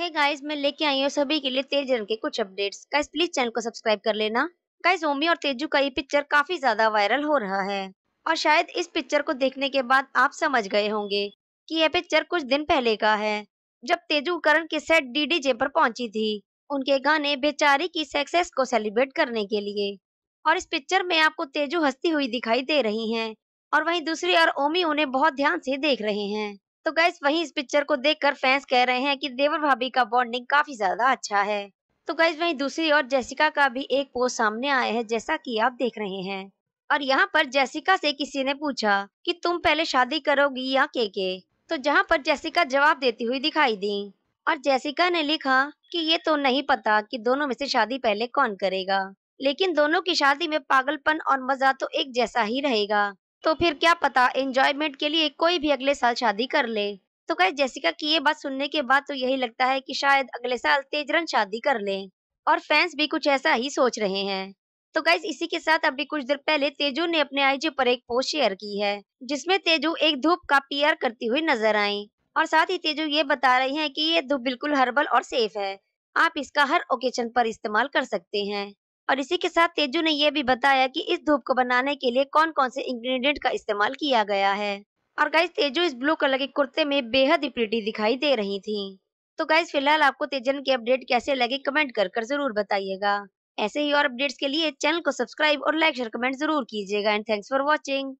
है गाइस मैं लेके आई हूँ सभी के लिए तेज रन के कुछ अपडेट्स गाइस प्लीज चैनल को सब्सक्राइब कर लेना गाइस ओमी और तेजू का ये पिक्चर काफी ज्यादा वायरल हो रहा है और शायद इस पिक्चर को देखने के बाद आप समझ गए होंगे कि यह पिक्चर कुछ दिन पहले का है जब तेजू करण के सेट जे पर पहुंची थी उनके गाने बेचारी की सक्सेस को सेलिब्रेट करने के लिए और इस पिक्चर में आपको तेजू हंसती हुई दिखाई दे रही है और वही दूसरी ओर ओमी उन्हें बहुत ध्यान से देख रहे हैं तो गैस वही इस पिक्चर को देखकर फैंस कह रहे हैं की देवर भाभी का बॉन्डिंग काफी ज्यादा अच्छा है तो गैस वही दूसरी ओर जैसिका का भी एक पोस्ट सामने आया है जैसा की आप देख रहे हैं और यहाँ पर जैसिका से किसी ने पूछा कि तुम पहले शादी करोगी या के के तो जहाँ पर जैसिका जवाब देती हुई दिखाई दी और जैसिका ने लिखा कि ये तो नहीं पता कि दोनों में से शादी पहले कौन करेगा लेकिन दोनों की शादी में पागलपन और मजा तो एक जैसा ही रहेगा तो फिर क्या पता एंजॉयमेंट के लिए कोई भी अगले साल शादी कर ले तो गए जेसिका की ये बात सुनने के बाद तो यही लगता है कि शायद अगले साल तेजरन शादी कर ले और फैंस भी कुछ ऐसा ही सोच रहे हैं तो गाइज इसी के साथ अभी कुछ देर पहले तेजू ने अपने आईजी पर एक पोस्ट शेयर की है जिसमें तेजू एक धूप का पीआर करती हुई नजर आई और साथ ही तेजू ये बता रही हैं कि ये धूप बिल्कुल हर्बल और सेफ है आप इसका हर ओकेजन पर इस्तेमाल कर सकते हैं और इसी के साथ तेजू ने यह भी बताया कि इस धूप को बनाने के लिए कौन कौन से इंग्रेडिएंट का इस्तेमाल किया गया है और गाइस तेजू इस ब्लू कलर के कुर्ते में बेहद ही प्रिटी दिखाई दे रही थी तो गाइस फिलहाल आपको तेजन की अपडेट कैसे लगे कमेंट कर कर जरूर बताइएगा ऐसे ही और अपडेट्स के लिए चैनल को सब्सक्राइब और लाइक शेयर कमेंट जरूर कीजिएगा एंड थैंक्स फॉर वॉचिंग